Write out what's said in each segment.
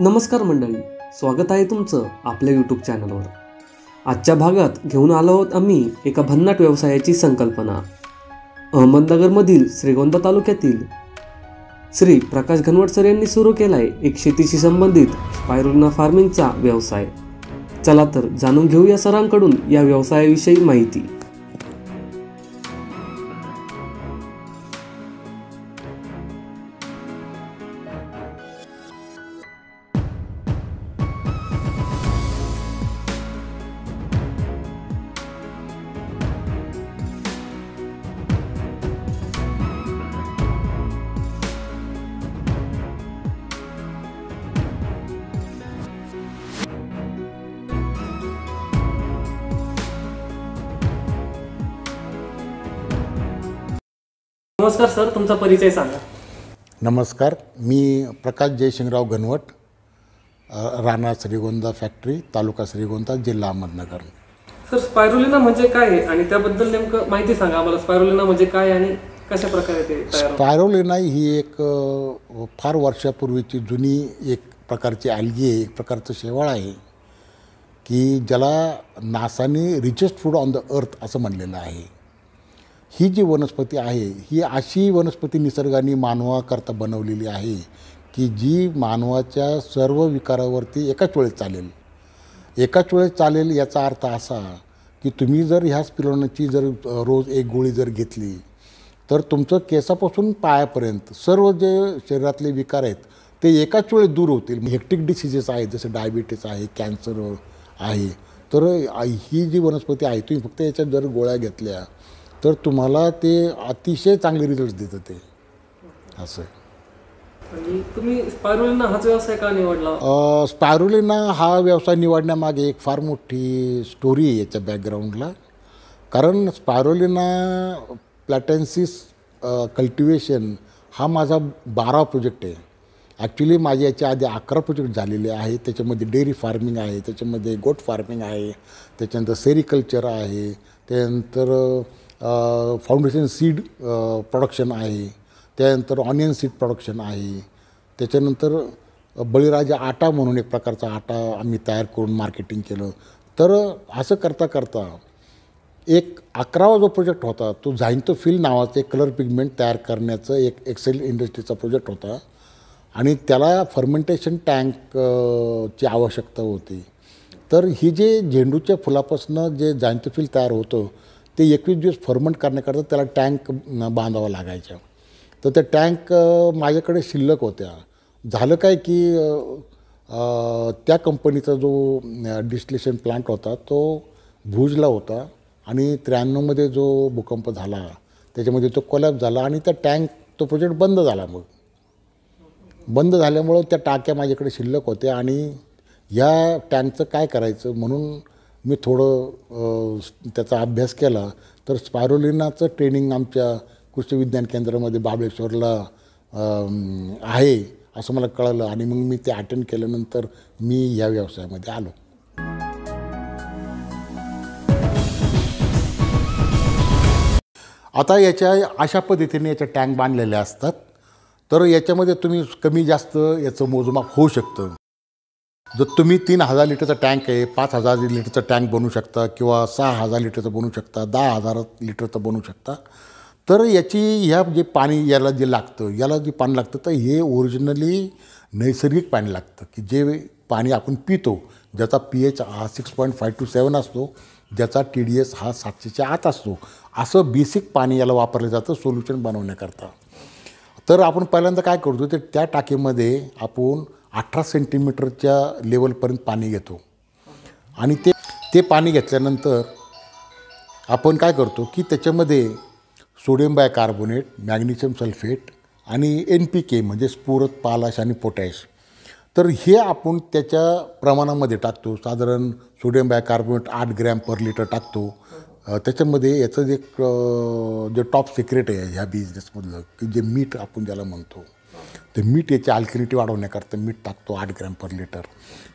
नमस्कार मंडळी स्वागत आहे तुमचं आपल्या यूट्यूब चॅनलवर आजच्या भागात घेऊन आलो आहोत आम्ही एका भन्नाट व्यवसायाची संकल्पना अहमदनगरमधील श्रीगोंदा तालुक्यातील श्री प्रकाश घनवट सर यांनी सुरू केला आहे एक शेतीशी संबंधित पायरुना फार्मिंगचा व्यवसाय चला तर जाणून घेऊ या सरांकडून या व्यवसायाविषयी माहिती नमस्कार सर तुमचा परिचय सांगा नमस्कार मी प्रकाश जयशिंगराव घनवट राणा श्रीगोंदा फॅक्टरी तालुका श्रीगोंदा जिल्हा अहमदनगर सर स्पायरोलिना म्हणजे काय आहे आणि त्याबद्दल नेमकं माहिती सांगा आम्हाला स्पायरोलिना म्हणजे काय आणि कशा प्रकारे ते स्पायरोलिना ही एक फार वर्षापूर्वीची जुनी एक प्रकारची ॲल्गी आहे एक प्रकारचं शेवाळ आहे की ज्याला नासाने richest food on the earth असं म्हणलेलं आहे ही जी वनस्पती आहे ही अशी वनस्पती निसर्गाने मानवाकरता बनवलेली आहे की जी मानवाच्या सर्व विकारावरती एकाच वेळेस चालेल एकाच वेळेस चालेल याचा अर्थ असा की तुम्ही जर ह्या स्पिरोनाची जर रोज एक गोळी जर घेतली तर तुमचं केसापासून पायापर्यंत सर्व जे शरीरातले विकार आहेत ते एकाच वेळेस दूर होतील हेक्टिक डिसिजेस आहेत जसं डायबिटीस आहे कॅन्सर आहे तर ही जी वनस्पती आहे तुम्ही फक्त याच्यात जर गोळ्या घेतल्या तर तुम्हाला ते अतिशय चांगले रिझल्ट देतं ते असं तुम्ही स्पायरुलिना हा व्यवसाय का निवडला हा व्यवसाय निवडण्यामागे एक फार मोठी स्टोरी आहे याच्या बॅकग्राऊंडला कारण स्पायरोलिना प्लॅटन्सिस कल्टिवेशन हा माझा बारा प्रोजेक्ट आहे ॲक्च्युली माझे याच्या आधी अकरा प्रोजेक्ट झालेले आहेत त्याच्यामध्ये डेअरी फार्मिंग आहे त्याच्यामध्ये गोट फार्मिंग आहे त्याच्यानंतर सेरिकल्चर आहे त्यानंतर फाउंडेशन सीड प्रोडक्शन आहे त्यानंतर ऑनियन सीड प्रोडक्शन आहे त्याच्यानंतर बळीराजा आटा म्हणून एक प्रकारचा आटा आम्ही तयार करून मार्केटिंग केलं तर असं करता करता एक अकरावा जो प्रोजेक्ट होता तो फिल नावाचं एक कलर पिगमेंट तयार करण्याचं एक एक्सेल इंडस्ट्रीचा प्रोजेक्ट होता आणि त्याला फर्मेंटेशन टँक ची आवश्यकता होती तर ही जे झेंडूच्या फुलापासून जे फिल तयार होतं ते एकवीस दिवस फर्मंट करण्याकरता त्याला टँक बांधावं लागायच्या तर त्या टँक माझ्याकडे शिल्लक होत्या झालं काय की त्या कंपनीचा जो डिस्टिलेशन प्लांट होता तो भुजला होता आणि त्र्याण्णवमध्ये जो भूकंप झाला त्याच्यामध्ये तो कोलॅप झाला आणि त्या टँक तो प्रोजेक्ट बंद झाला मग बंद झाल्यामुळं त्या टाक्या माझ्याकडे शिल्लक होत्या आणि या टँकचं काय करायचं म्हणून मी थोडं त्याचा अभ्यास केला तर स्पायरोलिनाचं ट्रेनिंग आमच्या कृषी विज्ञान केंद्रामध्ये बाबळेश्वरला आहे असं मला कळलं आणि मग मी ते अटेंड केल्यानंतर मी या व्यवसायामध्ये आलो आता याच्या अशा पद्धतीने याच्या टँक बांधलेल्या असतात तर याच्यामध्ये तुम्ही कमी जास्त याचं मोजमाप होऊ शकतं जर तुम्ही तीन हजार लिटरचा टँक आहे पाच हजार लिटरचा टँक बनवू शकता किंवा सहा हजार लिटरचं बनवू शकता दहा हजार लिटरचं बनवू शकता तर याची ह्या जे पाणी याला जे लागतं याला जे पाणी लागतं तर हे ओरिजिनली नैसर्गिक पाणी लागतं की जे पाणी आपण पितो ज्याचा पी एच हा six point five two seven असतो ज्याचा टी डी एस हा सातशेच्या आत असतो असं बेसिक पाणी याला वापरलं जातं सोल्युशन बनवण्याकरता तर आपण पहिल्यांदा काय करतो ते त्या टाकीमध्ये आपण अठरा सेंटीमीटरच्या लेवलपर्यंत पाणी घेतो आणि ते ते पाणी घेतल्यानंतर आपण काय करतो की त्याच्यामध्ये सोडियम बायकार्बोनेट मॅग्नेशियम सल्फेट आणि एन पी के म्हणजेच स्फुरत पालाश आणि पोटॅश तर हे आपण त्याच्या प्रमाणामध्ये टाकतो साधारण सोडियम बायकार्बोनेट आठ ग्रॅम पर लिटर टाकतो त्याच्यामध्ये याचं जे जे टॉप सिक्रेट आहे ह्या बिझनेसमधलं की जे मीठ आपण ज्याला म्हणतो तर मीठ याची अल्कॅनिटी वाढवण्याकरता मीठ टाकतो आठ ग्रॅम पर लिटर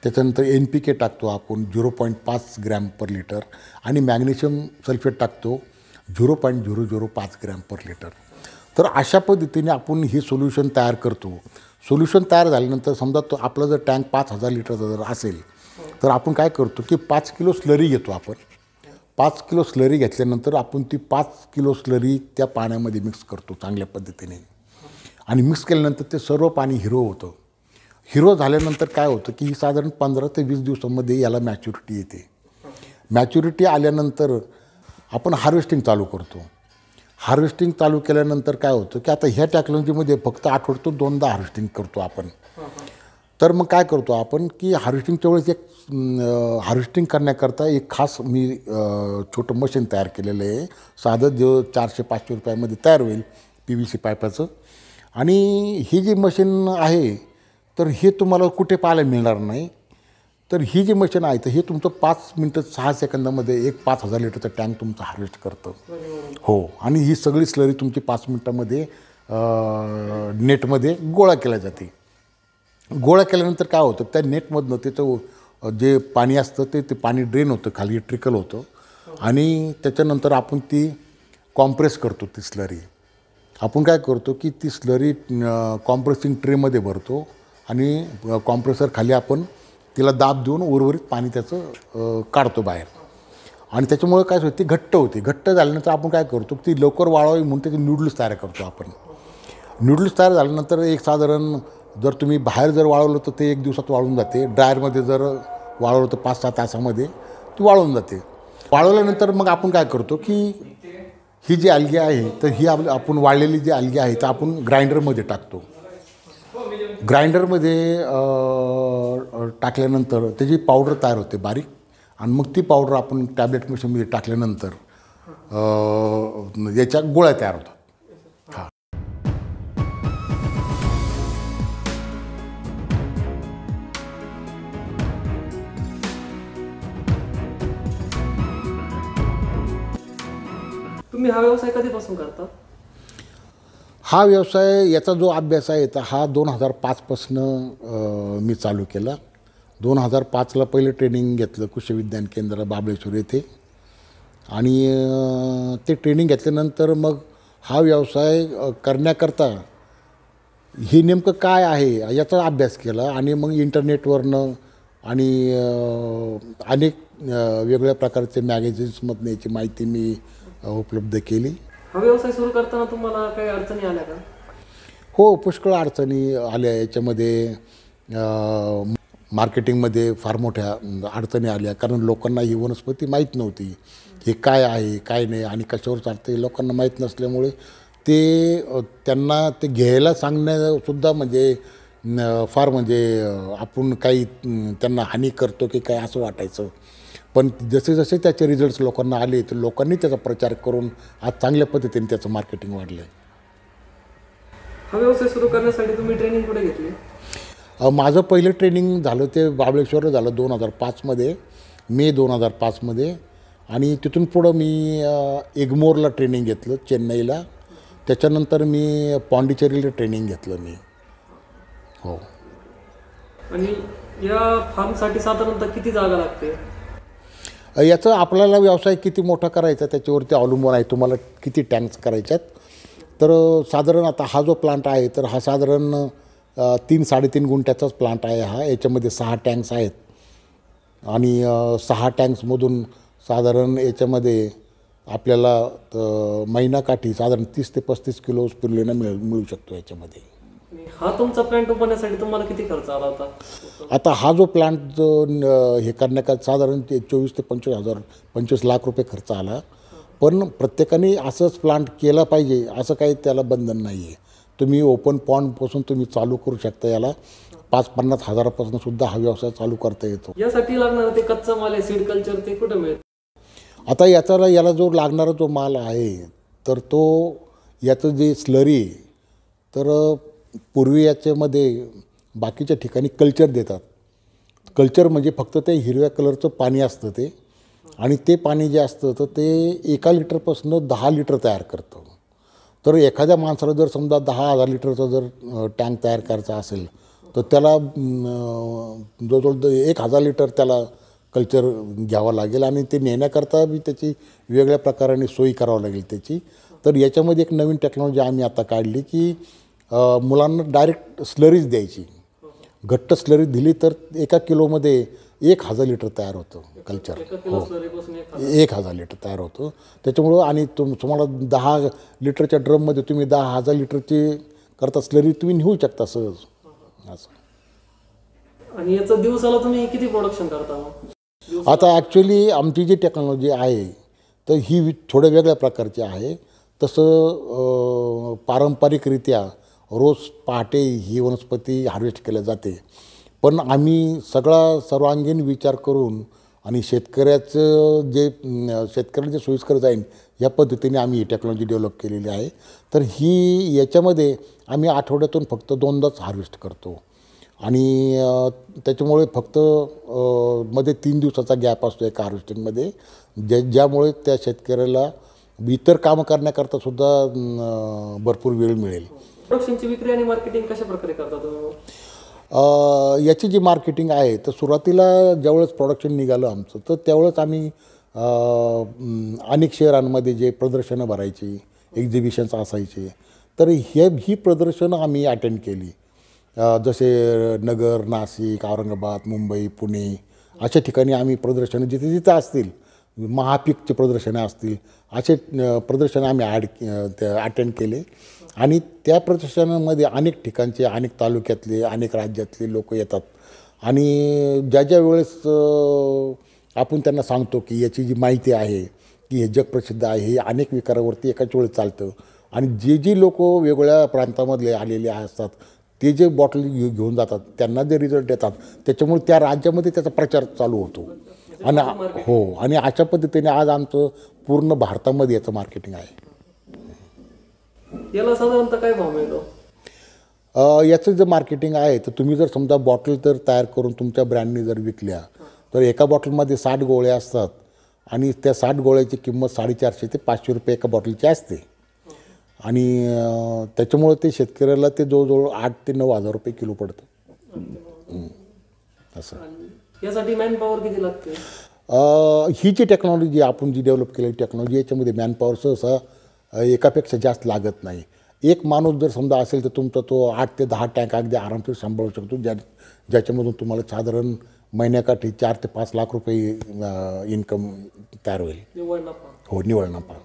त्याच्यानंतर एन पी के टाकतो आपण झिरो पॉईंट पाच ग्रॅम पर लिटर आणि मॅग्नेशियम सल्फेट टाकतो झिरो पॉईंट झिरो झिरो पाच ग्रॅम पर लिटर तर अशा पद्धतीने आपण हे सोल्युशन तयार करतो सोल्युशन तयार झाल्यानंतर समजा तो आपला जर टँक पाच हजार लिटरचा जर असेल तर आपण काय करतो की पाच किलो स्लरी घेतो आपण पाच किलो स्लरी घेतल्यानंतर आपण ती पाच किलो स्लरी त्या पाण्यामध्ये मिक्स करतो चांगल्या पद्धतीने आणि मिक्स केल्यानंतर ते सर्व पाणी हिरो होतं हिरो झाल्यानंतर काय होतं की ही साधारण पंधरा ते वीस दिवसामध्ये याला मॅच्युरिटी येते मॅच्युरिटी आल्यानंतर आपण हार्वेस्टिंग चालू करतो हार्वेस्टिंग चालू केल्यानंतर काय होतं की आता ह्या टेक्नॉलॉजीमध्ये फक्त आठवडतो दोनदा हार्वेस्टिंग करतो आपण तर मग काय करतो आपण की हार्वेस्टिंगच्या वेळेस एक हार्वेस्टिंग करण्याकरता एक खास मी छोटं मशीन तयार केलेलं आहे साधं जे चारशे पाचशे रुपयामध्ये तयार होईल पी व्ही सी पायपाचं आणि ही जी मशीन आहे तर हे तुम्हाला कुठे पाहायला मिळणार नाही तर ही जी मशीन आहे तर हे तुमचं पाच मिनटं सहा सेकंदामध्ये एक पाच हजार लिटरचं टँक तुमचं हार्वेस्ट करतं हो आणि ही सगळी स्लरी तुमची पाच मिनटामध्ये नेटमध्ये गोळा केल्या जाते गोळा केल्यानंतर काय होतं त्या नेटमधनं त्याचं जे पाणी असतं ते ते पाणी ड्रेन होतं खाली ट्रिकल होतं आणि त्याच्यानंतर आपण ती कॉम्प्रेस करतो ती स्लरी आपण काय करतो की ती स्लरी कॉम्प्रेसिंग ट्रेमध्ये भरतो आणि कॉम्प्रेसर खाली आपण तिला दाब देऊन उर्वरित पाणी त्याचं काढतो बाहेर आणि त्याच्यामुळे काय होते ती घट्ट होते घट्ट झाल्यानंतर आपण काय करतो ती लवकर वाळावी म्हणून त्याचे नूडल्स तयार करतो आपण नूडल्स तयार झाल्यानंतर एक साधारण जर तुम्ही बाहेर जर वाळवलं तर ते एक दिवसात वाळून जाते ड्रायरमध्ये जर वाळवलं तर पाच सहा तासामध्ये ती वाळून जाते वाळवल्यानंतर मग आपण काय करतो की ही जी अलगी आहे तर ही आपण वाळलेली जी अलगी आहे तर आपण ग्राइंडरमध्ये टाकतो ग्राइंडरमध्ये टाकल्यानंतर त्याची पावडर तयार होते बारीक आणि मग ती पावडर आपण टॅबलेट मशीनमध्ये टाकल्यानंतर याच्या गोळ्या तयार होतात तुम्ही हा व्यवसाय कधीपासून करता हा व्यवसाय याचा जो अभ्यास आहे तर हा दोन हजार पाचपासनं मी चालू केला दोन हजार पाचला पहिलं ट्रेनिंग घेतलं कृषी विज्ञान केंद्र बाबळेश्वर येथे आणि ते ट्रेनिंग घेतल्यानंतर मग हा व्यवसाय करण्याकरता हे नेमकं काय आहे याचा अभ्यास केला आणि मग इंटरनेटवरनं आणि अनेक वेगळ्या प्रकारचे मॅगझिन्समधनं याची माहिती मी उपलब्ध केली व्यवसाय सुरू करताना तुम्हाला काही अडचणी आल्या का हो पुष्कळ अडचणी आल्या याच्यामध्ये मार्केटिंगमध्ये फार मोठ्या अडचणी आल्या कारण लोकांना ही वनस्पती माहीत नव्हती हे काय आहे काय नाही आणि कशावर चालतं हे लोकांना माहीत नसल्यामुळे ते त्यांना ते घ्यायला सांगण्यासुद्धा म्हणजे फार म्हणजे आपण काही त्यांना हानी करतो की काय असं वाटायचं पण जसे जसे त्याचे रिझल्ट्स लोकांना आले तर लोकांनी त्याचा प्रचार करून आज चांगल्या पद्धतीने त्याचं मार्केटिंग वाढलं आहे सुरू करण्यासाठी तुम्ही ट्रेनिंग कुठे घेतली माझं पहिलं ट्रेनिंग झालं ते बाबळेश्वरला झालं दोन हजार पाचमध्ये मे दोन हजार पाचमध्ये आणि तिथून पुढं मी इग्मोरला ट्रेनिंग घेतलं चेन्नईला त्याच्यानंतर मी पॉंडिचेरीला ट्रेनिंग घेतलं मी हो आणि या फार्मसाठी साधारणतः किती जागा लागते याचं आपल्याला व्यवसाय किती मोठा करायचा त्याच्यावरती अवलंबून आहे तुम्हाला किती टँक्स करायच्यात तर साधारण आता हा जो प्लांट आहे तर हा साधारण तीन साडेतीन गुंठ्याचाच प्लांट आहे हा याच्यामध्ये सहा टँक्स आहेत आणि सहा टँक्समधून साधारण याच्यामध्ये आपल्याला महिनाकाठी साधारण तीस ते पस्तीस किलो स्पिरुलिना मिळ मिळू शकतो याच्यामध्ये हा तुमचा प्लांट उभारण्यासाठी तुम्हाला किती खर्च आला होता आता हा जो प्लांट जो हे का साधारण ते चोवीस ते पंचवीस हजार पंचवीस लाख रुपये खर्च आला पण प्रत्येकाने असंच प्लांट केला पाहिजे असं काही त्याला बंधन नाही आहे तुम्ही ओपन पॉन्डपासून तुम्ही चालू करू शकता याला पाच पन्नास हजारापासून सुद्धा हा व्यवसाय चालू करता येतो यासाठी लागणार ते कच्चा माल आहे सीड कल्चर ते कुठं मिळेल आता याचा याला जो लागणारा जो माल आहे तर तो याचं जे स्लरी तर पूर्वी याच्यामध्ये बाकीच्या ठिकाणी कल्चर देतात कल्चर म्हणजे फक्त ते हिरव्या कलरचं पाणी असतं ते आणि ते पाणी जे असतं तर ते एका लिटरपासून दहा लिटर तयार करतं तर एखाद्या माणसाला जर समजा दहा हजार लिटरचा जर टँक तयार करायचा असेल तर त्याला जवळजवळ एक हजार लिटर त्याला कल्चर घ्यावं लागेल आणि ते नेण्याकरता बी त्याची वेगळ्या प्रकाराने सोयी करावं लागेल त्याची तर याच्यामध्ये एक नवीन टेक्नॉलॉजी आम्ही आता काढली की मुलांना डायरेक्ट स्लरीज द्यायची घट्ट स्लरी दिली तर एका किलोमध्ये एक हजार लिटर तयार होतं कल्चर हो एक हजार लिटर तयार होतं त्याच्यामुळं आणि तुम तुम्हाला दहा लिटरच्या ड्रममध्ये तुम्ही दहा हजार लिटरची करता स्लरी तुम्ही नेऊ शकता सहज असं आणि याचं दिवसाला तुम्ही किती प्रोडक्शन करता आता ॲक्च्युली आमची जी टेक्नॉलॉजी आहे तर ही थोड्या वेगळ्या प्रकारची आहे तसं पारंपरिकरित्या रोज पहाटे ही वनस्पती हार्वेस्ट केल्या जाते पण आम्ही सगळा सर्वांगीण विचार करून आणि शेतकऱ्याचं जे शेतकऱ्याला जे सोयीस्कर जाईल या पद्धतीने आम्ही ही टेक्नॉलॉजी डेव्हलप केलेली आहे तर ही याच्यामध्ये आम्ही आठवड्यातून फक्त दोनदाच हार्वेस्ट करतो आणि त्याच्यामुळे फक्त मध्ये तीन दिवसाचा गॅप असतो एका हार्वेस्टिंगमध्ये ज्या ज्यामुळे त्या शेतकऱ्याला इतर कामं करण्याकरता सुद्धा भरपूर वेळ मिळेल प्रोडक्शनची विक्री आणि मार्केटिंग कशा प्रकारे करतात याची जी मार्केटिंग आहे तर सुरुवातीला ज्यावेळेस प्रोडक्शन निघालं आमचं तर त्यावेळेस आम्ही अनेक शहरांमध्ये जे प्रदर्शनं भरायची एक्झिबिशन्स असायचे तर हे ही प्रदर्शनं आम्ही अटेंड केली जसे नगर नाशिक औरंगाबाद मुंबई पुणे अशा ठिकाणी आम्ही प्रदर्शनं जिथे जिथे असतील महापिकचे प्रदर्शनं असतील असे प्रदर्शनं आम्ही ॲड अटेंड केले आणि त्या प्रदर्शनामध्ये अनेक ठिकाणचे अनेक तालुक्यातले अनेक राज्यातले लोक येतात आणि ज्या ज्या वेळेस आपण त्यांना सांगतो की याची जी माहिती आहे की हे जगप्रसिद्ध आहे हे अनेक विकारावरती एकाच वेळेस चालतं आणि जे जे लोक वेगवेगळ्या प्रांतामधले आलेले असतात ते जे बॉटल घेऊन जातात त्यांना जे रिझल्ट देतात त्याच्यामुळे त्या राज्यामध्ये त्याचा प्रचार चालू होतो आणि हो आणि अशा पद्धतीने आज आमचं पूर्ण भारतामध्ये याचं मार्केटिंग आहे याला साधारणतः काय भाव मिळतो याचं जर मार्केटिंग आहे तर तुम्ही जर समजा बॉटल तर तयार करून तुमच्या ब्रँडने जर विकल्या तर एका बॉटलमध्ये साठ गोळ्या असतात आणि त्या साठ गोळ्याची किंमत साडेचारशे ते पाचशे रुपये एका बॉटलची असते आणि त्याच्यामुळे ते शेतकऱ्याला ते जवळजवळ आठ ते नऊ हजार रुपये किलो पडतं असं यासाठी मॅनपॉवर किती लागते ही जी टेक्नॉलॉजी आपण जी डेव्हलप केलेली टेक्नॉलॉजी याच्यामध्ये मॅनपॉवर सहसा एकापेक्षा जास्त लागत नाही एक माणूस जर समजा असेल तर तुमचा तो आठ ते दहा टँक अगदी आरामशीर सांभाळू शकतो ज्या ज्याच्यामधून तुम्हाला साधारण महिन्याकाठी चार ते पाच लाख रुपये इन्कम तयार होईल हो निवळ नफा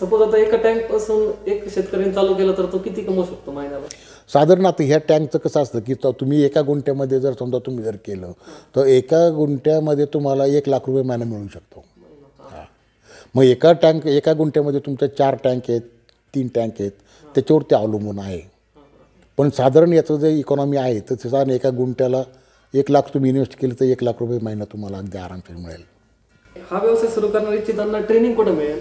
सपोज आता एका टँक पासून एक शेतकरी चालू केला तर तो किती कमवू शकतो महिन्याला साधारण आता ह्या टँकचं कसं असतं की तुम्ही एका गुंट्यामध्ये जर समजा तुम्ही जर केलं तर एका गुंट्यामध्ये तुम्हाला एक लाख रुपये महिना मिळू शकतो मग एका टँक एका गुंठ्यामध्ये तुमच्या चार टँक आहेत तीन टँक आहेत त्याच्यावरती अवलंबून आहे पण साधारण याचं जे इकॉनॉमी आहे तर साधारण एका गुंठ्याला एक लाख तुम्ही इन्व्हेस्ट केलं तर एक लाख रुपये महिना तुम्हाला अगदी आरामशीर मिळेल हा व्यवसाय सुरू ट्रेनिंग कुठं मिळेल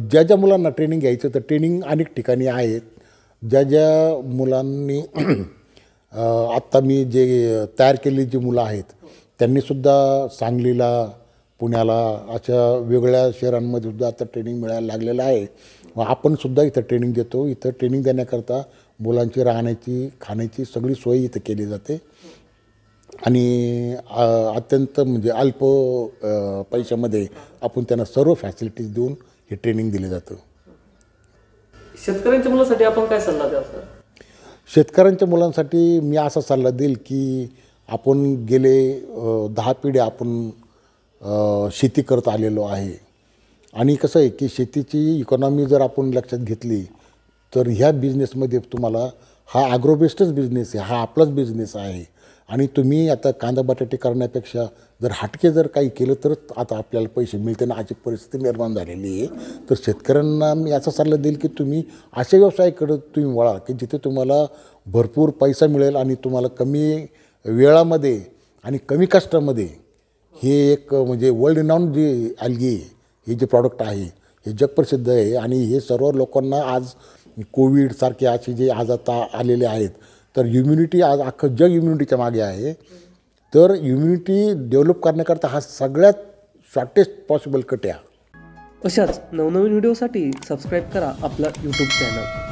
ज्या ज्या मुलांना ट्रेनिंग घ्यायचं तर ट्रेनिंग अनेक ठिकाणी आहेत ज्या ज्या मुलांनी आत्ता मी जे तयार केलेली जी मुलं आहेत त्यांनीसुद्धा सांगलीला पुण्याला अशा वेगळ्या शहरांमध्ये सुद्धा आता ट्रेनिंग मिळायला लागलेलं आहे व आपणसुद्धा इथं ट्रेनिंग देतो इथं ट्रेनिंग देण्याकरता मुलांची राहण्याची खाण्याची सगळी सोय इथं केली जाते आणि अत्यंत म्हणजे अल्प पैशामध्ये आपण त्यांना सर्व फॅसिलिटीज देऊन हे ट्रेनिंग दिले जातं शेतकऱ्यांच्या मुलांसाठी आपण काय सल्ला द्या शेतकऱ्यांच्या मुलांसाठी मी असा सल्ला देईल की आपण गेले दहा पिढ्या आपण शेती करत आलेलो आहे आणि कसं आहे की शेतीची इकॉनॉमी जर आपण लक्षात घेतली तर ह्या बिझनेसमध्ये तुम्हाला हा ॲग्रोबेस्टच बिझनेस आहे हा आपलाच बिझनेस आहे आणि तुम्ही आता कांदा बटाटे करण्यापेक्षा जर हटके जर काही केलं तरच आता आपल्याला पैसे मिळते ना अशी परिस्थिती निर्माण झालेली आहे तर शेतकऱ्यांना मी याचा सल्ला देईल की तुम्ही अशा व्यवसायाकडं तुम्ही वळा की जिथे तुम्हाला भरपूर पैसा मिळेल आणि तुम्हाला कमी वेळामध्ये आणि कमी कष्टामध्ये हे एक म्हणजे वर्ल्ड रिनाऊन जी आहे हे जे प्रॉडक्ट आहे हे जगप्रसिद्ध आहे आणि हे सर्व लोकांना आज कोविडसारखे असे जे आज आता आलेले आहेत तर इम्युनिटी आज अख्खं जग इम्युनिटीच्या मागे आहे तर इम्युनिटी डेव्हलप करण्याकरता हा सगळ्यात शॉर्टेस्ट पॉसिबल कट्या अशाच नवनवीन व्हिडिओसाठी सबस्क्राईब करा आपला यूट्यूब चॅनल